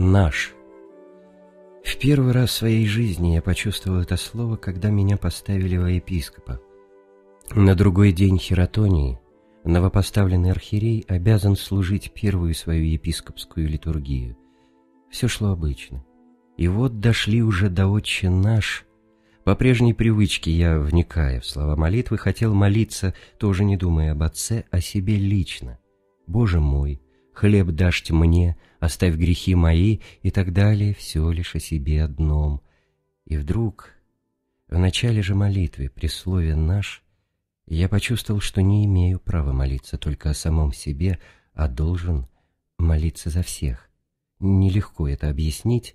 наш. В первый раз в своей жизни я почувствовал это слово, когда меня поставили во епископа. На другой день хиротонии новопоставленный архиерей обязан служить первую свою епископскую литургию. Все шло обычно. И вот дошли уже до «Отче наш». По прежней привычке я, вникая в слова молитвы, хотел молиться, тоже не думая об отце, о себе лично. «Боже мой, хлеб дашь мне, оставь грехи мои» и так далее, все лишь о себе одном. И вдруг, в начале же молитвы, при слове «наш», я почувствовал, что не имею права молиться только о самом себе, а должен молиться за всех. Нелегко это объяснить,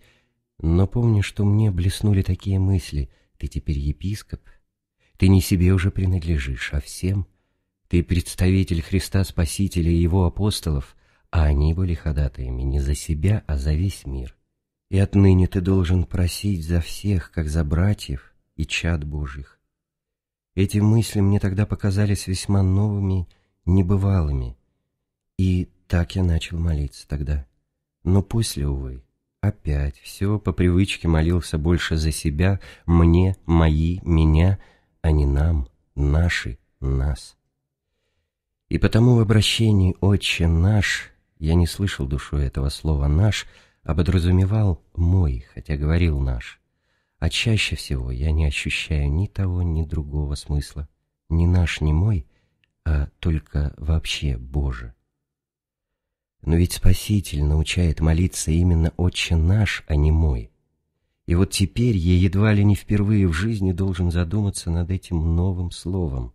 но помню, что мне блеснули такие мысли «ты теперь епископ», «ты не себе уже принадлежишь, а всем», «ты представитель Христа Спасителя и его апостолов», а они были ходатаями не за себя, а за весь мир. И отныне ты должен просить за всех, как за братьев и чад Божьих. Эти мысли мне тогда показались весьма новыми, небывалыми. И так я начал молиться тогда. Но после, увы, опять все по привычке молился больше за себя, мне, мои, меня, а не нам, наши, нас. И потому в обращении «Отче наш» Я не слышал душой этого слова «наш», а подразумевал «мой», хотя говорил «наш». А чаще всего я не ощущаю ни того, ни другого смысла. Ни наш, ни мой, а только вообще Боже. Но ведь Спаситель научает молиться именно «Отче наш», а не «мой». И вот теперь я едва ли не впервые в жизни должен задуматься над этим новым словом.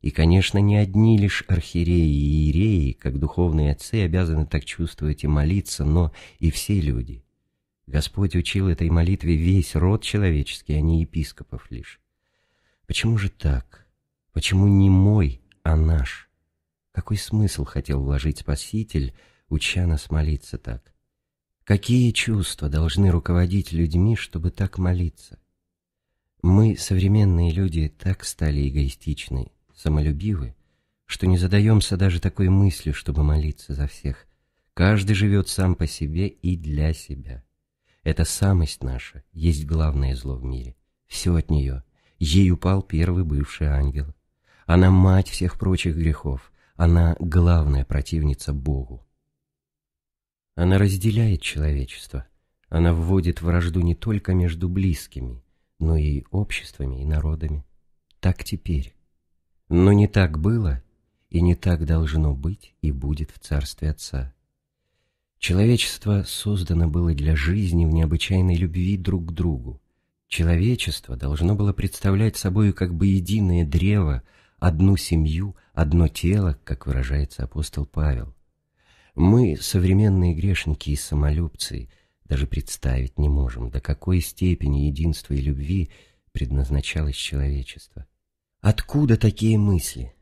И, конечно, не одни лишь архиереи и иереи, как духовные отцы, обязаны так чувствовать и молиться, но и все люди. Господь учил этой молитве весь род человеческий, а не епископов лишь. Почему же так? Почему не мой, а наш? Какой смысл хотел вложить Спаситель, уча нас молиться так? Какие чувства должны руководить людьми, чтобы так молиться? Мы, современные люди, так стали эгоистичны самолюбивы, что не задаемся даже такой мыслью, чтобы молиться за всех. Каждый живет сам по себе и для себя. Эта самость наша есть главное зло в мире. Все от нее. Ей упал первый бывший ангел. Она мать всех прочих грехов. Она главная противница Богу. Она разделяет человечество. Она вводит вражду не только между близкими, но и обществами и народами. Так теперь. Но не так было, и не так должно быть и будет в Царстве Отца. Человечество создано было для жизни в необычайной любви друг к другу. Человечество должно было представлять собою как бы единое древо, одну семью, одно тело, как выражается апостол Павел. Мы, современные грешники и самолюбцы, даже представить не можем, до какой степени единства и любви предназначалось человечество. Откуда такие мысли?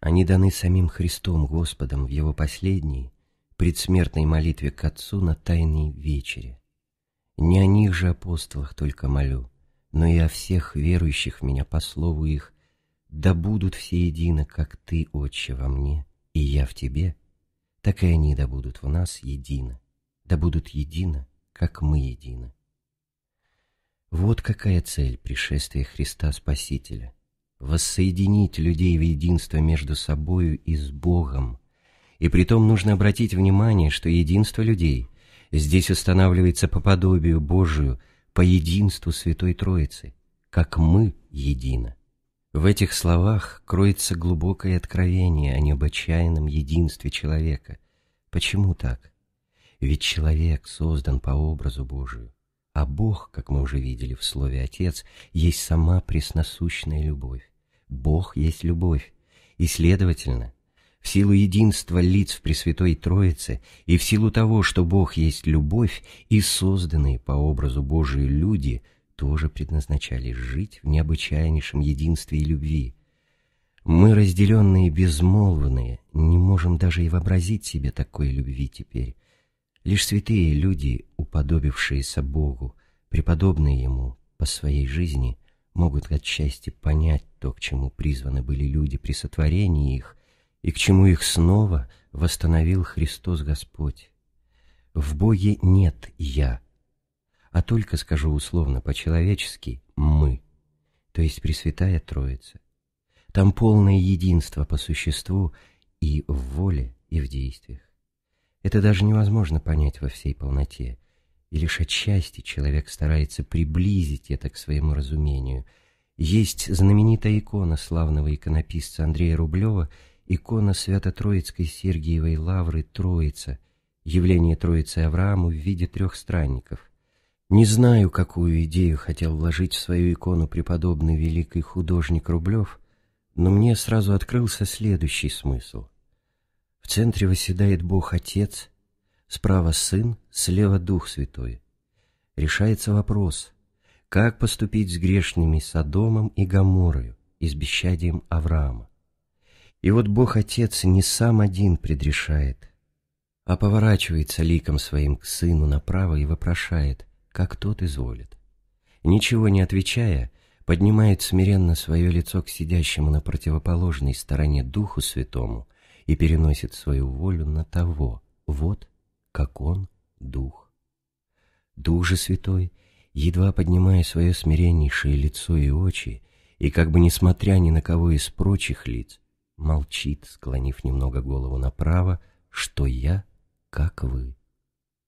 Они даны самим Христом Господом в Его последней, предсмертной молитве к Отцу на Тайной Вечере. Не о них же апостолах только молю, но и о всех верующих в Меня по слову их, да будут все едино, как Ты, Отче, во мне, и я в Тебе, так и они да будут в нас едино, да будут едино, как мы едино. Вот какая цель пришествия Христа Спасителя воссоединить людей в единство между собою и с Богом. И притом нужно обратить внимание, что единство людей здесь устанавливается по подобию Божию, по единству Святой Троицы, как мы едино. В этих словах кроется глубокое откровение о необычайном единстве человека. Почему так? Ведь человек создан по образу Божию. А Бог, как мы уже видели в слове «Отец», есть сама пресносущная любовь. Бог есть любовь. И, следовательно, в силу единства лиц в Пресвятой Троице и в силу того, что Бог есть любовь, и созданные по образу Божию люди тоже предназначались жить в необычайнейшем единстве и любви. Мы, разделенные безмолвные, не можем даже и вообразить себе такой любви теперь, Лишь святые люди, уподобившиеся Богу, преподобные Ему по своей жизни, могут отчасти понять то, к чему призваны были люди при сотворении их, и к чему их снова восстановил Христос Господь. В Боге нет «я», а только, скажу условно по-человечески, «мы», то есть Пресвятая Троица. Там полное единство по существу и в воле, и в действиях. Это даже невозможно понять во всей полноте. И лишь отчасти человек старается приблизить это к своему разумению. Есть знаменитая икона славного иконописца Андрея Рублева, икона Свято-Троицкой Сергиевой Лавры «Троица», явление Троицы Аврааму в виде трех странников. Не знаю, какую идею хотел вложить в свою икону преподобный великий художник Рублев, но мне сразу открылся следующий смысл – в центре восседает Бог-Отец, справа Сын, слева Дух Святой. Решается вопрос, как поступить с грешными Содомом и Гаморою, и с бесчадием Авраама. И вот Бог-Отец не сам один предрешает, а поворачивается ликом своим к Сыну направо и вопрошает, как тот изволит. Ничего не отвечая, поднимает смиренно свое лицо к сидящему на противоположной стороне Духу Святому – и переносит свою волю на того, вот как он дух. Дух же святой, едва поднимая свое смиреннейшее лицо и очи, и как бы несмотря ни на кого из прочих лиц, молчит, склонив немного голову направо, что я, как вы.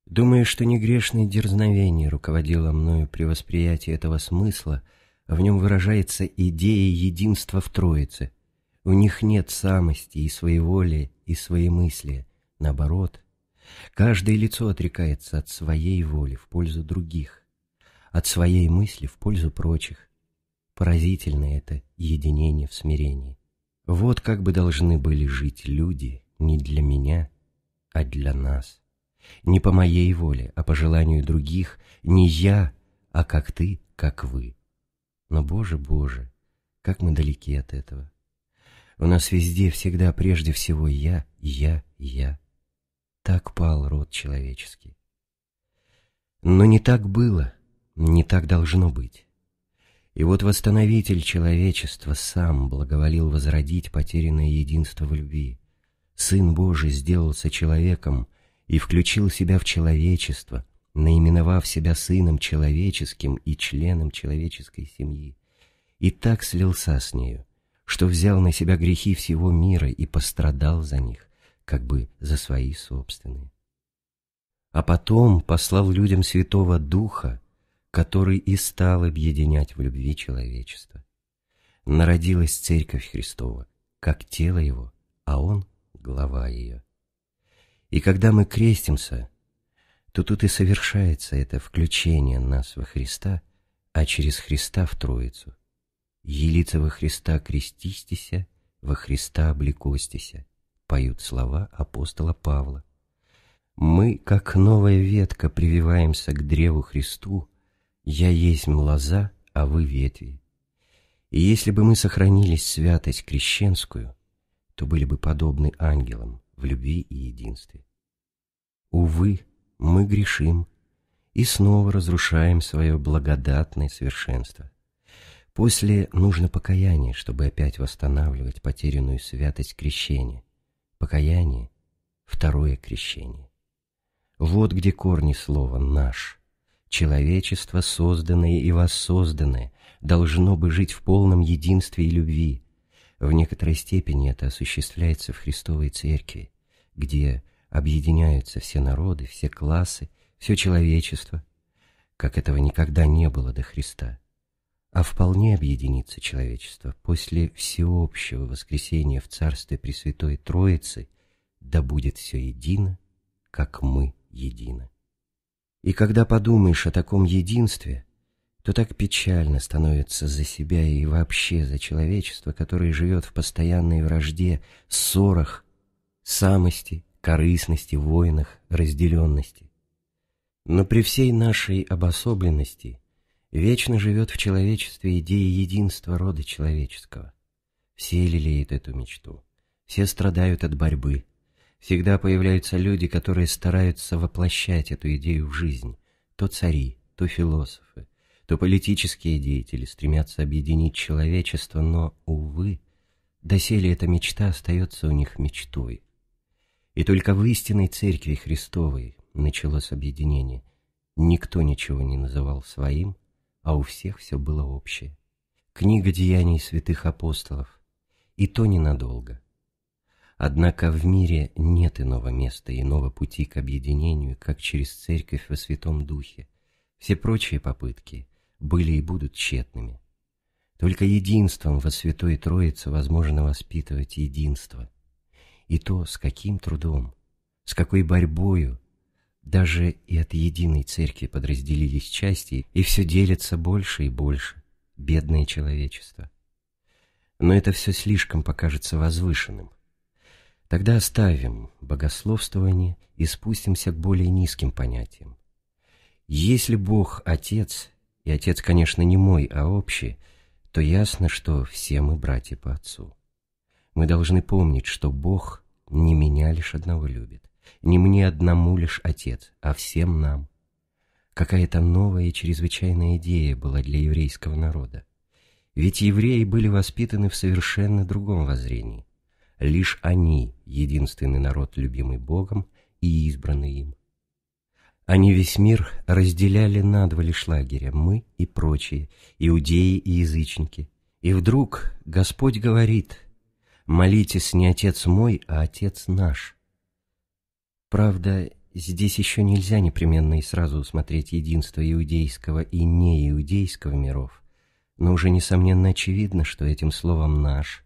Думая, что негрешное дерзновение руководило мною при восприятии этого смысла, в нем выражается идея единства в Троице, у них нет самости и своей воли и своемыслия. Наоборот, каждое лицо отрекается от своей воли в пользу других, от своей мысли в пользу прочих. Поразительно это единение в смирении. Вот как бы должны были жить люди не для меня, а для нас. Не по моей воле, а по желанию других, не я, а как ты, как вы. Но, Боже, Боже, как мы далеки от этого. У нас везде всегда прежде всего я, я, я. Так пал род человеческий. Но не так было, не так должно быть. И вот восстановитель человечества сам благоволил возродить потерянное единство в любви. Сын Божий сделался человеком и включил себя в человечество, наименовав себя сыном человеческим и членом человеческой семьи, и так слился с нею, что взял на себя грехи всего мира и пострадал за них, как бы за свои собственные. А потом послал людям Святого Духа, который и стал объединять в любви человечество. Народилась Церковь Христова, как тело Его, а Он — глава ее. И когда мы крестимся, то тут и совершается это включение нас во Христа, а через Христа в Троицу. Елица во Христа крестистися, во Христа облекостися, поют слова апостола Павла. Мы, как новая ветка, прививаемся к древу Христу, «Я есть лоза, а вы ветви». И если бы мы сохранились святость крещенскую, то были бы подобны ангелам в любви и единстве. Увы, мы грешим и снова разрушаем свое благодатное совершенство. После нужно покаяние, чтобы опять восстанавливать потерянную святость крещения. Покаяние — второе крещение. Вот где корни слова «наш». Человечество, созданное и воссозданное, должно бы жить в полном единстве и любви. В некоторой степени это осуществляется в Христовой Церкви, где объединяются все народы, все классы, все человечество, как этого никогда не было до Христа а вполне объединится человечество после всеобщего воскресения в Царстве Пресвятой Троицы, да будет все едино, как мы едины. И когда подумаешь о таком единстве, то так печально становится за себя и вообще за человечество, которое живет в постоянной вражде, ссорах, самости, корыстности, войнах, разделенности. Но при всей нашей обособленности – Вечно живет в человечестве идея единства рода человеческого. Все лелеют эту мечту. Все страдают от борьбы. Всегда появляются люди, которые стараются воплощать эту идею в жизнь. То цари, то философы, то политические деятели стремятся объединить человечество, но, увы, доселе эта мечта остается у них мечтой. И только в истинной Церкви Христовой началось объединение. Никто ничего не называл своим, а у всех все было общее. Книга деяний святых апостолов, и то ненадолго. Однако в мире нет иного места, иного пути к объединению, как через Церковь во Святом Духе. Все прочие попытки были и будут тщетными. Только единством во Святой Троице возможно воспитывать единство. И то, с каким трудом, с какой борьбою даже и от единой церкви подразделились части, и все делится больше и больше, бедное человечество. Но это все слишком покажется возвышенным. Тогда оставим богословствование и спустимся к более низким понятиям. Если Бог – Отец, и Отец, конечно, не мой, а общий, то ясно, что все мы братья по Отцу. Мы должны помнить, что Бог не меня лишь одного любит не мне одному лишь отец, а всем нам. Какая-то новая и чрезвычайная идея была для еврейского народа. Ведь евреи были воспитаны в совершенно другом воззрении. Лишь они — единственный народ, любимый Богом и избранный им. Они весь мир разделяли на два лишь лагеря, мы и прочие, иудеи и язычники. И вдруг Господь говорит, «Молитесь не Отец мой, а Отец наш». Правда, здесь еще нельзя непременно и сразу усмотреть единство иудейского и неиудейского миров, но уже несомненно очевидно, что этим словом «наш»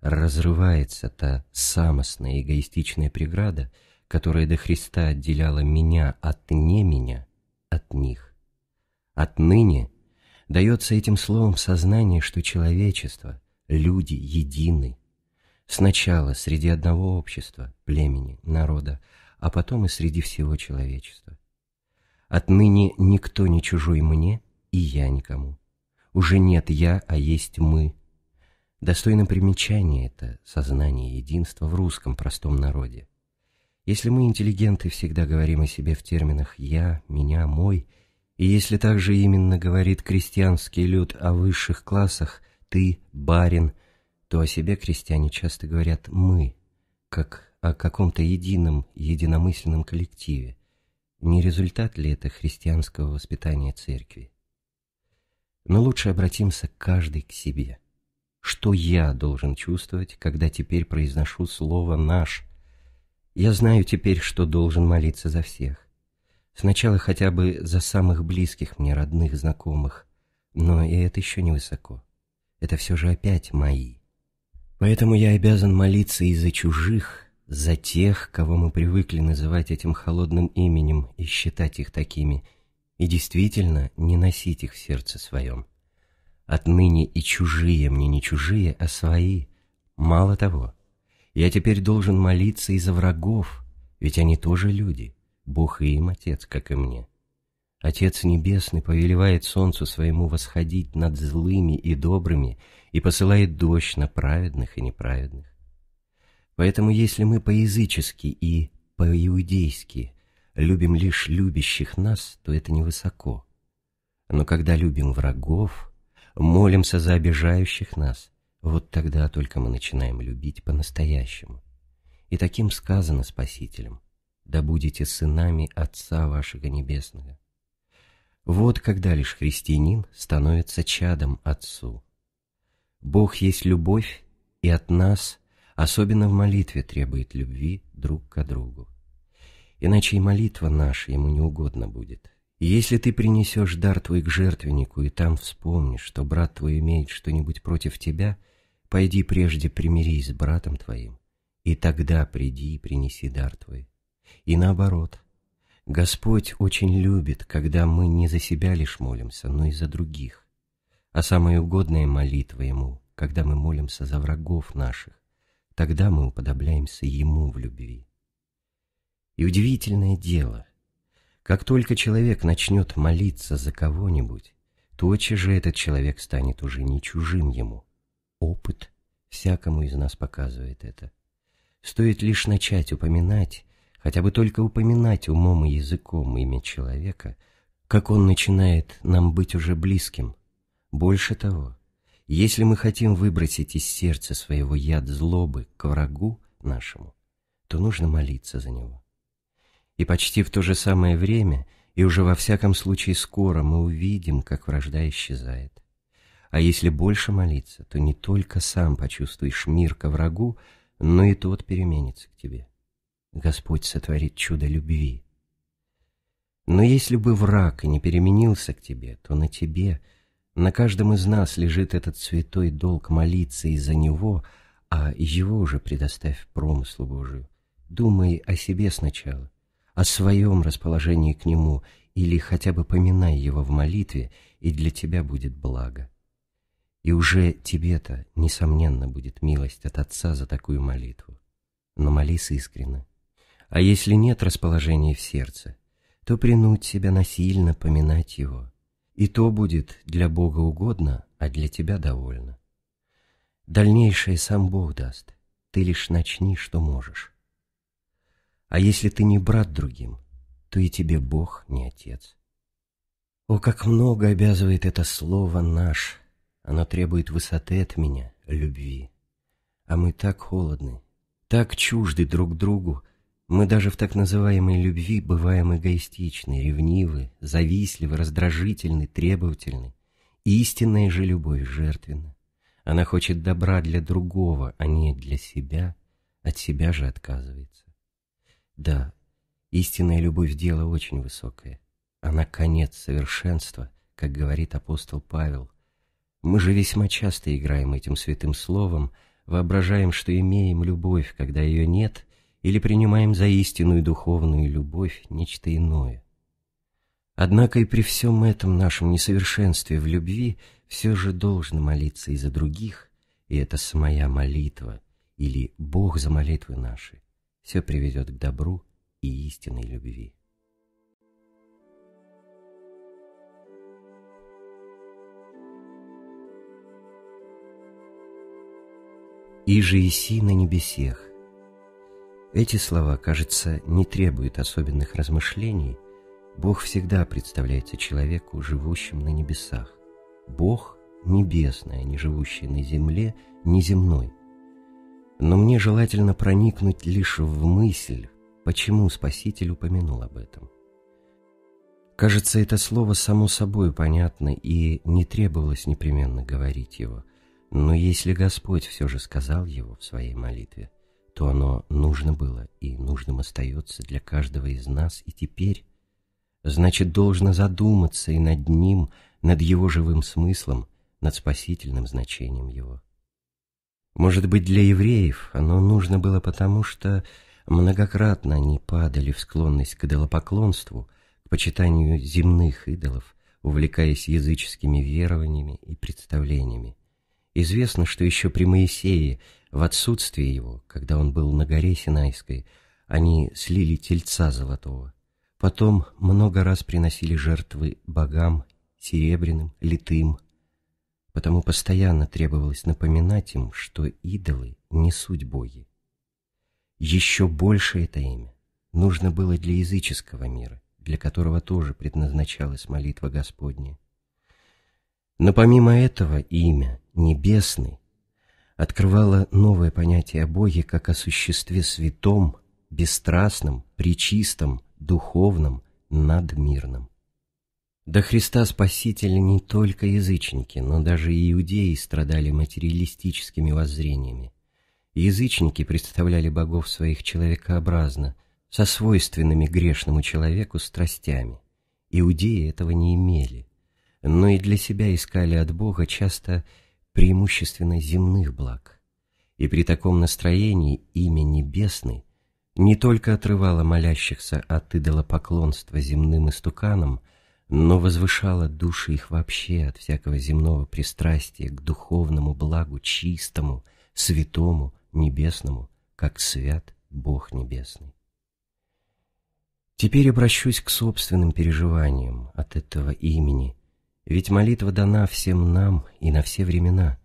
разрывается та самостная эгоистичная преграда, которая до Христа отделяла меня от не меня, от них. Отныне дается этим словом сознание, что человечество, люди едины, Сначала среди одного общества, племени, народа, а потом и среди всего человечества. Отныне никто не чужой мне, и я никому. Уже нет я, а есть мы. Достойно примечания это сознание единства в русском простом народе. Если мы, интеллигенты, всегда говорим о себе в терминах «я», «меня», «мой», и если также именно говорит крестьянский люд о высших классах «ты», «барин», то о себе крестьяне часто говорят «мы», как о каком-то едином, единомысленном коллективе. Не результат ли это христианского воспитания церкви? Но лучше обратимся каждый к себе. Что я должен чувствовать, когда теперь произношу слово «наш»? Я знаю теперь, что должен молиться за всех. Сначала хотя бы за самых близких мне родных, знакомых, но и это еще не высоко. Это все же опять мои. Поэтому я обязан молиться и за чужих, за тех, кого мы привыкли называть этим холодным именем и считать их такими, и действительно не носить их в сердце своем. Отныне и чужие мне не чужие, а свои. Мало того, я теперь должен молиться и за врагов, ведь они тоже люди, Бог и им Отец, как и мне. Отец Небесный повелевает солнцу своему восходить над злыми и добрыми и посылает дождь на праведных и неправедных. Поэтому если мы по-язычески и по-иудейски любим лишь любящих нас, то это невысоко. Но когда любим врагов, молимся за обижающих нас, вот тогда только мы начинаем любить по-настоящему. И таким сказано Спасителем, «Да будете сынами Отца вашего Небесного». Вот когда лишь христианин становится чадом Отцу. Бог есть любовь, и от нас, особенно в молитве, требует любви друг к другу. Иначе и молитва наша ему не угодна будет. И если ты принесешь дар твой к жертвеннику, и там вспомнишь, что брат твой имеет что-нибудь против тебя, пойди прежде примирись с братом твоим, и тогда приди и принеси дар твой. И наоборот, Господь очень любит, когда мы не за себя лишь молимся, но и за других. А самая угодная молитва Ему, когда мы молимся за врагов наших, тогда мы уподобляемся Ему в любви. И удивительное дело, как только человек начнет молиться за кого-нибудь, тотчас же этот человек станет уже не чужим ему. Опыт всякому из нас показывает это. Стоит лишь начать упоминать, хотя бы только упоминать умом и языком имя человека, как он начинает нам быть уже близким. Больше того, если мы хотим выбросить из сердца своего яд злобы к врагу нашему, то нужно молиться за него. И почти в то же самое время, и уже во всяком случае скоро мы увидим, как вражда исчезает. А если больше молиться, то не только сам почувствуешь мир ко врагу, но и тот переменится к тебе. Господь сотворит чудо любви. Но если бы враг и не переменился к тебе, то на тебе, на каждом из нас лежит этот святой долг молиться из-за него, а его уже предоставь промыслу Божию. Думай о себе сначала, о своем расположении к нему, или хотя бы поминай его в молитве, и для тебя будет благо. И уже тебе-то, несомненно, будет милость от Отца за такую молитву. Но молись искренне. А если нет расположения в сердце, то принуть себя насильно поминать его. И то будет для Бога угодно, а для тебя довольно. Дальнейшее сам Бог даст, ты лишь начни, что можешь. А если ты не брат другим, то и тебе Бог не отец. О, как много обязывает это слово «наш». Оно требует высоты от меня, любви. А мы так холодны, так чужды друг другу, мы даже в так называемой любви бываем эгоистичны, ревнивы, завистливы, раздражительны, требовательны. Истинная же любовь жертвенна. Она хочет добра для другого, а не для себя, от себя же отказывается. Да, истинная любовь – дело очень высокое. Она – конец совершенства, как говорит апостол Павел. Мы же весьма часто играем этим святым словом, воображаем, что имеем любовь, когда ее нет, или принимаем за истинную духовную любовь нечто иное. Однако и при всем этом нашем несовершенстве в любви все же должно молиться и за других, и это самая молитва, или Бог за молитвы наши, все приведет к добру и истинной любви. И же иси на небесех, эти слова, кажется, не требуют особенных размышлений. Бог всегда представляется человеку, живущим на небесах. Бог – небесный, не живущий на земле, не земной. Но мне желательно проникнуть лишь в мысль, почему Спаситель упомянул об этом. Кажется, это слово само собой понятно и не требовалось непременно говорить его, но если Господь все же сказал его в своей молитве, то оно нужно было и нужным остается для каждого из нас и теперь. Значит, должно задуматься и над ним, над его живым смыслом, над спасительным значением его. Может быть, для евреев оно нужно было потому, что многократно они падали в склонность к идолопоклонству, к почитанию земных идолов, увлекаясь языческими верованиями и представлениями. Известно, что еще при Моисее в отсутствие его, когда он был на горе Синайской, они слили тельца золотого. Потом много раз приносили жертвы богам, серебряным, литым. Потому постоянно требовалось напоминать им, что идолы не суть боги. Еще больше это имя нужно было для языческого мира, для которого тоже предназначалась молитва Господня. Но помимо этого имя, небесный, открывало новое понятие о Боге как о существе святом, бесстрастном, причистом, духовном, надмирном. До Христа Спасителя не только язычники, но даже и иудеи страдали материалистическими воззрениями. Язычники представляли богов своих человекообразно, со свойственными грешному человеку страстями. Иудеи этого не имели, но и для себя искали от Бога часто преимущественно земных благ, и при таком настроении имя Небесный не только отрывало молящихся от идолопоклонства земным истуканам, но возвышало души их вообще от всякого земного пристрастия к духовному благу чистому, святому, небесному, как свят Бог Небесный. Теперь обращусь к собственным переживаниям от этого имени, ведь молитва дана всем нам и на все времена.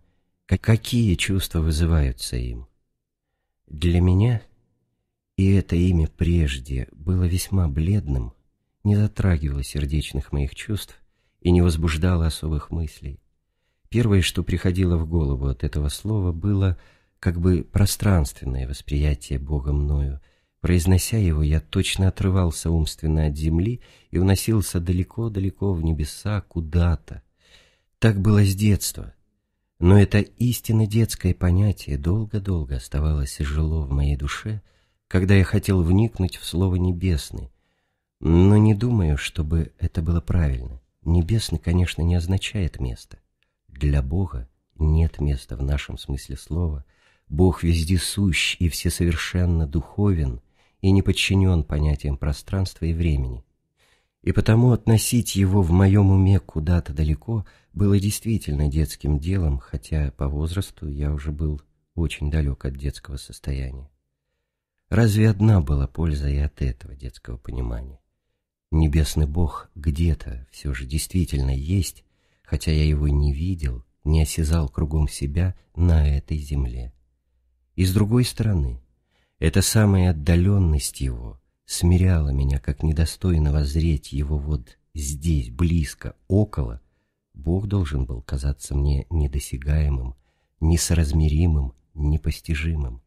Какие чувства вызываются им? Для меня, и это имя прежде было весьма бледным, не затрагивало сердечных моих чувств и не возбуждало особых мыслей. Первое, что приходило в голову от этого слова, было как бы пространственное восприятие Бога мною – Произнося его, я точно отрывался умственно от земли и уносился далеко-далеко в небеса куда-то. Так было с детства. Но это истинно детское понятие долго-долго оставалось тяжело в моей душе, когда я хотел вникнуть в слово «небесный». Но не думаю, чтобы это было правильно. «Небесный», конечно, не означает «место». Для Бога нет места в нашем смысле слова. Бог вездесущ и всесовершенно духовен — и не подчинен понятиям пространства и времени. И потому относить его в моем уме куда-то далеко было действительно детским делом, хотя по возрасту я уже был очень далек от детского состояния. Разве одна была польза и от этого детского понимания? Небесный Бог где-то все же действительно есть, хотя я его не видел, не осязал кругом себя на этой земле. И с другой стороны, эта самая отдаленность его смиряла меня, как недостойного воззреть его вот здесь, близко, около. Бог должен был казаться мне недосягаемым, несоразмеримым, непостижимым.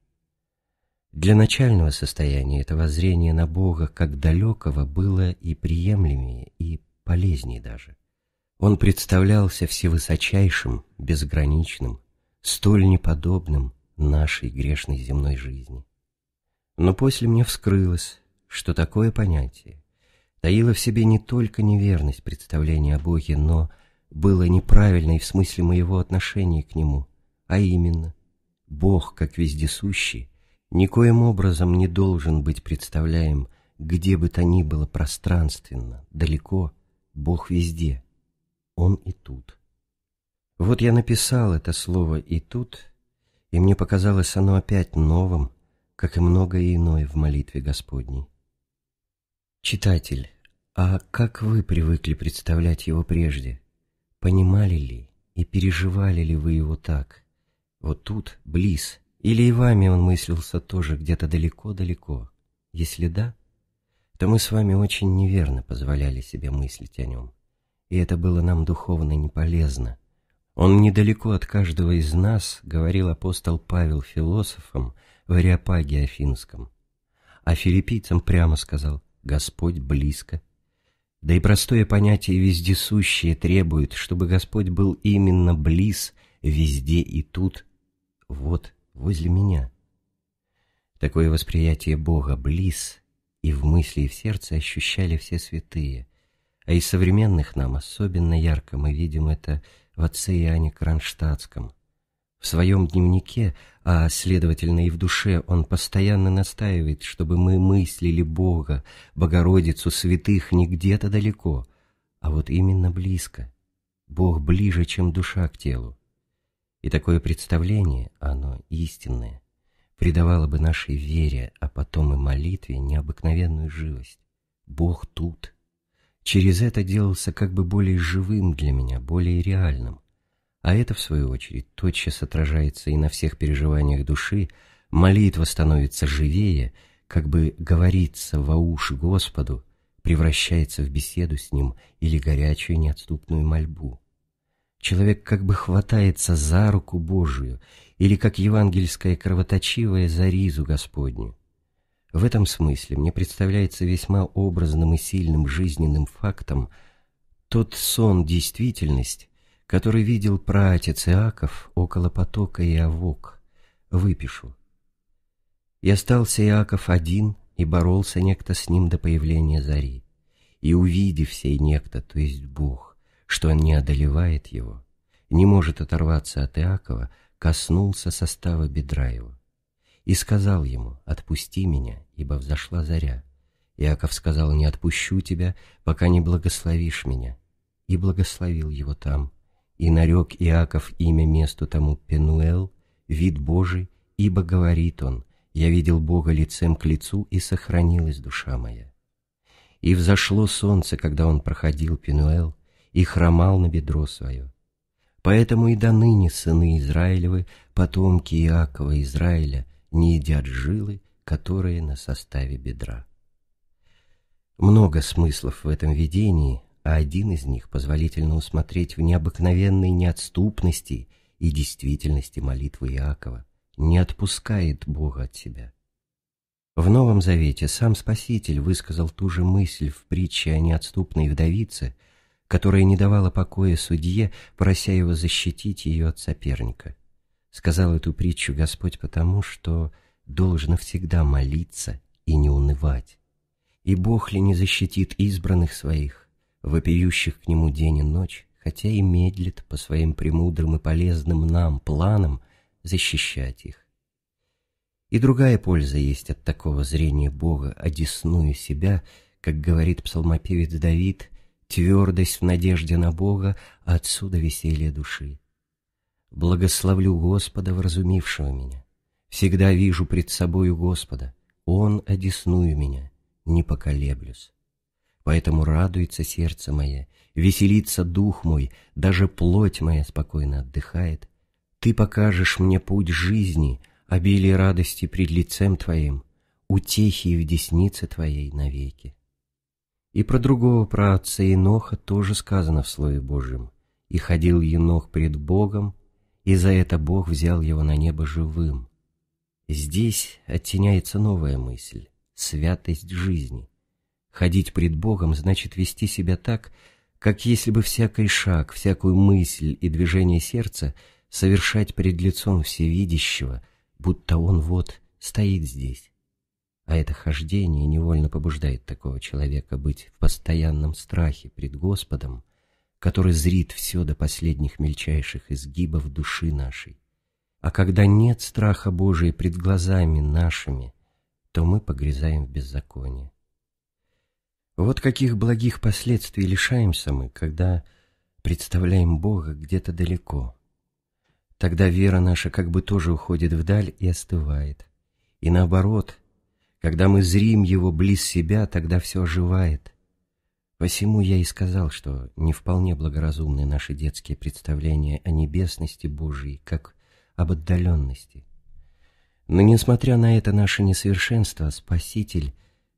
Для начального состояния этого воззрение на Бога как далекого было и приемлемее, и полезнее даже. Он представлялся всевысочайшим, безграничным, столь неподобным нашей грешной земной жизни. Но после мне вскрылось, что такое понятие таило в себе не только неверность представления о Боге, но было неправильно и в смысле моего отношения к Нему, а именно, Бог, как вездесущий, никоим образом не должен быть представляем, где бы то ни было пространственно, далеко, Бог везде, Он и тут. Вот я написал это слово «и тут», и мне показалось оно опять новым, как и многое иное в молитве Господней. Читатель, а как вы привыкли представлять его прежде? Понимали ли и переживали ли вы его так? Вот тут, близ, или и вами он мыслился тоже где-то далеко-далеко? Если да, то мы с вами очень неверно позволяли себе мыслить о нем, и это было нам духовно неполезно. Он недалеко от каждого из нас, говорил апостол Павел философом в Ариапаге Афинском. А филиппийцам прямо сказал «Господь близко». Да и простое понятие «вездесущее» требует, чтобы Господь был именно близ, везде и тут, вот, возле меня. Такое восприятие Бога близ и в мысли, и в сердце ощущали все святые, а из современных нам особенно ярко мы видим это – в отце Иоанне Кронштадтском. В своем дневнике, а следовательно и в душе, он постоянно настаивает, чтобы мы мыслили Бога, Богородицу, святых не где-то далеко, а вот именно близко. Бог ближе, чем душа к телу. И такое представление, оно истинное, придавало бы нашей вере, а потом и молитве необыкновенную живость. Бог тут — Через это делался как бы более живым для меня, более реальным. А это, в свою очередь, тотчас отражается и на всех переживаниях души, молитва становится живее, как бы говорится во уши Господу, превращается в беседу с Ним или горячую неотступную мольбу. Человек как бы хватается за руку Божию или как евангельская кровоточивая за ризу Господню. В этом смысле мне представляется весьма образным и сильным жизненным фактом тот сон-действительность, который видел праотец Иаков около потока Иовок. Выпишу. И остался Иаков один, и боролся некто с ним до появления зари. И увидев сей некто, то есть Бог, что он не одолевает его, не может оторваться от Иакова, коснулся состава бедра его и сказал ему, «Отпусти меня, ибо взошла заря». Иаков сказал, «Не отпущу тебя, пока не благословишь меня». И благословил его там. И нарек Иаков имя месту тому Пенуэл, вид Божий, ибо говорит он, «Я видел Бога лицем к лицу, и сохранилась душа моя». И взошло солнце, когда он проходил Пенуэл, и хромал на бедро свое. Поэтому и до ныне сыны Израилевы, потомки Иакова Израиля, не едят жилы, которые на составе бедра. Много смыслов в этом видении, а один из них позволительно усмотреть в необыкновенной неотступности и действительности молитвы Иакова, не отпускает Бога от себя. В Новом Завете сам Спаситель высказал ту же мысль в притче о неотступной вдовице, которая не давала покоя судье, прося его защитить ее от соперника – Сказал эту притчу Господь потому, что должно всегда молиться и не унывать. И Бог ли не защитит избранных своих, вопиющих к Нему день и ночь, хотя и медлит по своим премудрым и полезным нам планам защищать их? И другая польза есть от такого зрения Бога, одесную себя, как говорит псалмопевец Давид, твердость в надежде на Бога, а отсюда веселье души. Благословлю Господа, вразумившего меня. Всегда вижу пред собою Господа. Он одесную меня, не поколеблюсь. Поэтому радуется сердце мое, веселится дух мой, даже плоть моя спокойно отдыхает. Ты покажешь мне путь жизни, обилие радости пред лицем Твоим, утехи в деснице Твоей навеки. И про другого праотца Еноха тоже сказано в Слове Божьем. «И ходил Енох пред Богом, и за это Бог взял его на небо живым. Здесь оттеняется новая мысль – святость жизни. Ходить пред Богом значит вести себя так, как если бы всякий шаг, всякую мысль и движение сердца совершать пред лицом Всевидящего, будто он вот стоит здесь. А это хождение невольно побуждает такого человека быть в постоянном страхе пред Господом – который зрит все до последних мельчайших изгибов души нашей. А когда нет страха Божия пред глазами нашими, то мы погрязаем в беззаконии. Вот каких благих последствий лишаемся мы, когда представляем Бога где-то далеко. Тогда вера наша как бы тоже уходит вдаль и остывает. И наоборот, когда мы зрим Его близ себя, тогда все оживает, Посему я и сказал, что не вполне благоразумны наши детские представления о небесности Божией, как об отдаленности. Но, несмотря на это наше несовершенство, Спаситель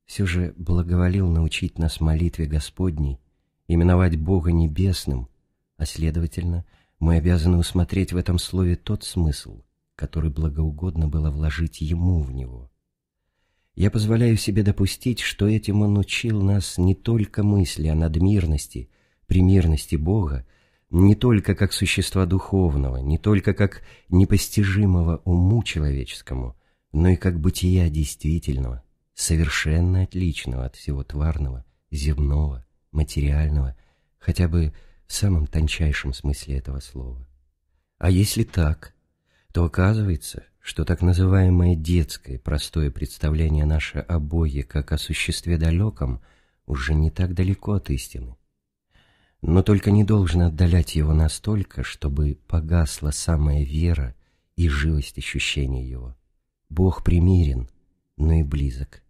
все же благоволил научить нас молитве Господней, именовать Бога Небесным, а, следовательно, мы обязаны усмотреть в этом слове тот смысл, который благоугодно было вложить Ему в него – я позволяю себе допустить, что этим он учил нас не только мысли о надмирности, примирности Бога, не только как существа духовного, не только как непостижимого уму человеческому, но и как бытия действительного, совершенно отличного от всего тварного, земного, материального, хотя бы в самом тончайшем смысле этого слова. А если так, то оказывается, что так называемое детское простое представление наше о обои как о существе далеком уже не так далеко от истины. Но только не должно отдалять его настолько, чтобы погасла самая вера и живость ощущения его. Бог примирен, но и близок.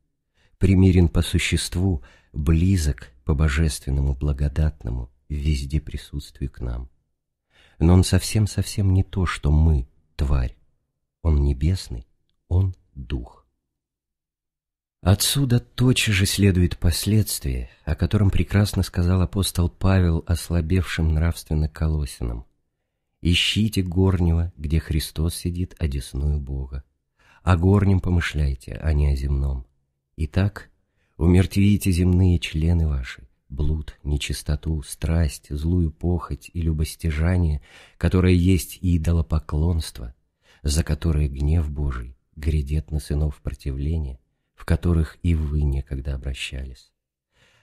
Примирен по существу, близок по божественному, благодатному, везде присутствию к нам. Но он совсем-совсем не то, что мы, тварь. Он небесный, он дух. Отсюда точно же следует последствие, о котором прекрасно сказал апостол Павел ослабевшим нравственно колосинам. «Ищите горнего, где Христос сидит, одесную а Бога. О горнем помышляйте, а не о земном. Итак, умертвите земные члены ваши, блуд, нечистоту, страсть, злую похоть и любостяжание, которое есть идолопоклонство, за которые гнев Божий грядет на сынов противления, в которых и вы некогда обращались.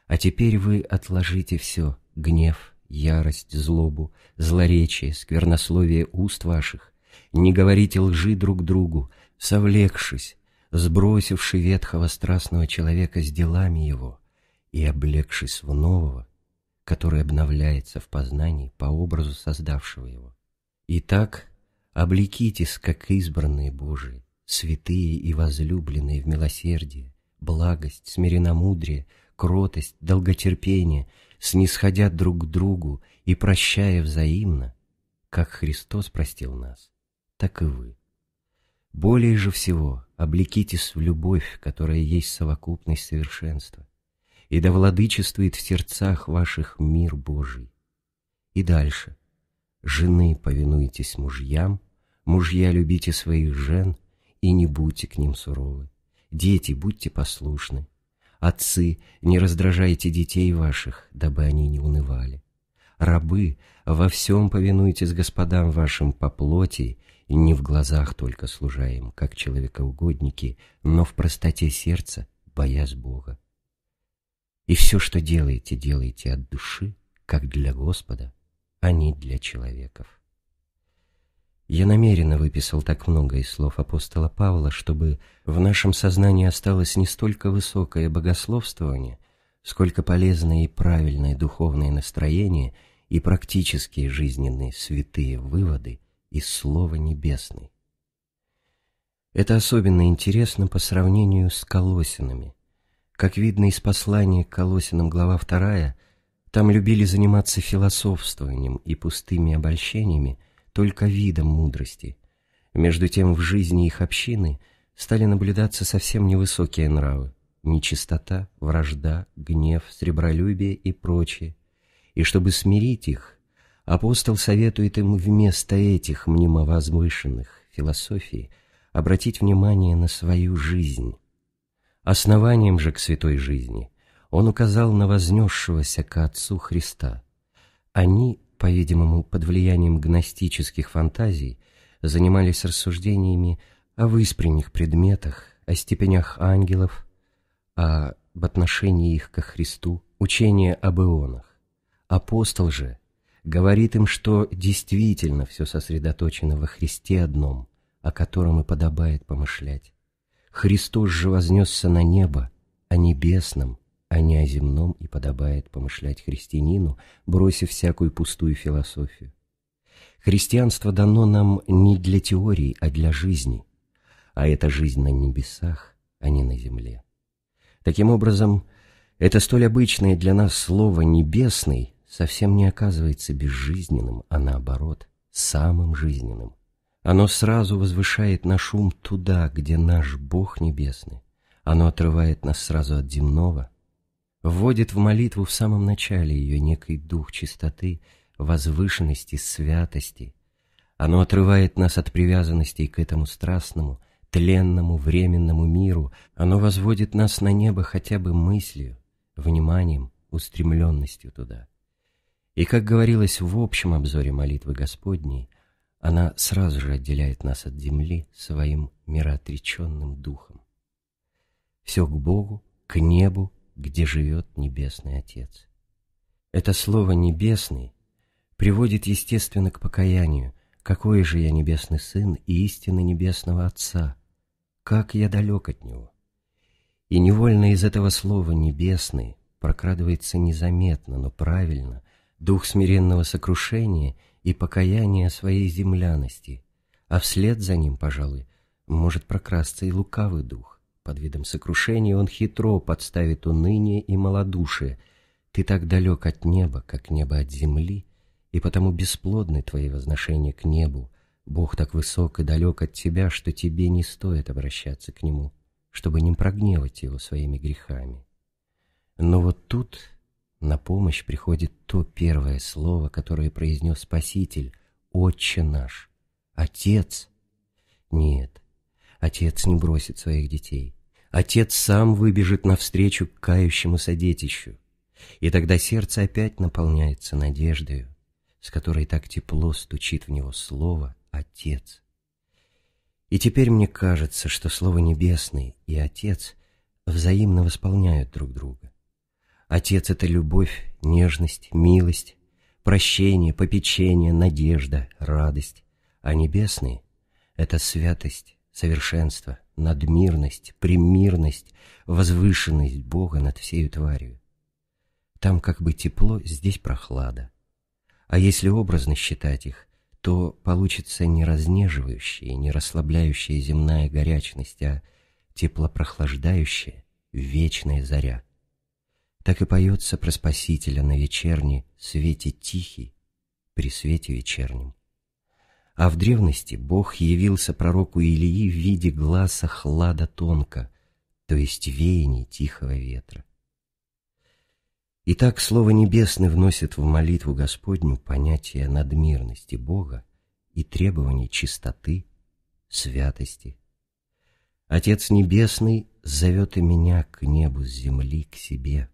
А теперь вы отложите все — гнев, ярость, злобу, злоречие, сквернословие уст ваших, не говорите лжи друг другу, совлекшись, сбросивши ветхого страстного человека с делами его и облегшись в нового, который обновляется в познании по образу создавшего его. Итак, Облекитесь, как избранные Божии, святые и возлюбленные в милосердие, благость, смиренномудрие, кротость, долготерпение, снисходя друг к другу и прощая взаимно, как Христос простил нас, так и вы. Более же всего облекитесь в любовь, которая есть совокупность совершенства, и да владычествует в сердцах ваших мир Божий. И дальше – Жены повинуйтесь мужьям, мужья любите своих жен и не будьте к ним суровы. Дети, будьте послушны. Отцы, не раздражайте детей ваших, дабы они не унывали. Рабы, во всем повинуйтесь господам вашим по плоти, и не в глазах только служа как человекоугодники, но в простоте сердца, боясь Бога. И все, что делаете, делайте от души, как для Господа, они а для человеков. Я намеренно выписал так много из слов апостола Павла, чтобы в нашем сознании осталось не столько высокое богословствование, сколько полезное и правильное духовное настроение и практические жизненные святые выводы из Слова Небесной. Это особенно интересно по сравнению с Колосинами. Как видно из послания к Колосинам глава 2, там любили заниматься философствованием и пустыми обольщениями только видом мудрости. Между тем в жизни их общины стали наблюдаться совсем невысокие нравы – нечистота, вражда, гнев, сребролюбие и прочее. И чтобы смирить их, апостол советует им вместо этих мнимо мнемовозвышенных философий обратить внимание на свою жизнь. Основанием же к святой жизни – он указал на вознесшегося к Отцу Христа. Они, по-видимому, под влиянием гностических фантазий, занимались рассуждениями о выспренних предметах, о степенях ангелов, о в отношении их ко Христу, учение об ионах. Апостол же говорит им, что действительно все сосредоточено во Христе одном, о котором и подобает помышлять. Христос же вознесся на небо, о а небесном, а не о земном и подобает помышлять христианину, бросив всякую пустую философию. Христианство дано нам не для теории, а для жизни, а это жизнь на небесах, а не на земле. Таким образом, это столь обычное для нас слово «небесный» совсем не оказывается безжизненным, а наоборот, самым жизненным. Оно сразу возвышает наш ум туда, где наш Бог Небесный. Оно отрывает нас сразу от земного вводит в молитву в самом начале ее некий дух чистоты, возвышенности, святости. Оно отрывает нас от привязанностей к этому страстному, тленному, временному миру. Оно возводит нас на небо хотя бы мыслью, вниманием, устремленностью туда. И, как говорилось в общем обзоре молитвы Господней, она сразу же отделяет нас от земли своим мироотреченным духом. Все к Богу, к небу, где живет Небесный Отец. Это слово «небесный» приводит, естественно, к покаянию. Какой же я Небесный Сын и истины Небесного Отца? Как я далек от Него? И невольно из этого слова «небесный» прокрадывается незаметно, но правильно, дух смиренного сокрушения и покаяния своей земляности, а вслед за ним, пожалуй, может прокрасться и лукавый дух. Под видом сокрушения он хитро подставит уныние и малодушие. Ты так далек от неба, как небо от земли, и потому бесплодны твои возношения к небу. Бог так высок и далек от тебя, что тебе не стоит обращаться к нему, чтобы не прогневать его своими грехами. Но вот тут на помощь приходит то первое слово, которое произнес Спаситель, «Отче наш», «Отец». Нет, Отец не бросит своих детей. Отец сам выбежит навстречу к кающемуся детищу. И тогда сердце опять наполняется надеждою, с которой так тепло стучит в него слово «Отец». И теперь мне кажется, что Слово Небесное и Отец взаимно восполняют друг друга. Отец — это любовь, нежность, милость, прощение, попечение, надежда, радость, а Небесный — это святость, совершенство, надмирность, примирность, возвышенность Бога над всею тварью. Там как бы тепло, здесь прохлада. А если образно считать их, то получится не разнеживающая, не расслабляющая земная горячность, а теплопрохлаждающая вечная заря. Так и поется про Спасителя на вечерне свете тихий, при свете вечернем. А в древности Бог явился пророку Илии в виде глаза хлада тонко, то есть веяний тихого ветра. Итак, Слово Небесное вносит в молитву Господню понятие надмирности Бога и требование чистоты, святости. Отец Небесный зовет и меня к небу с земли, к себе –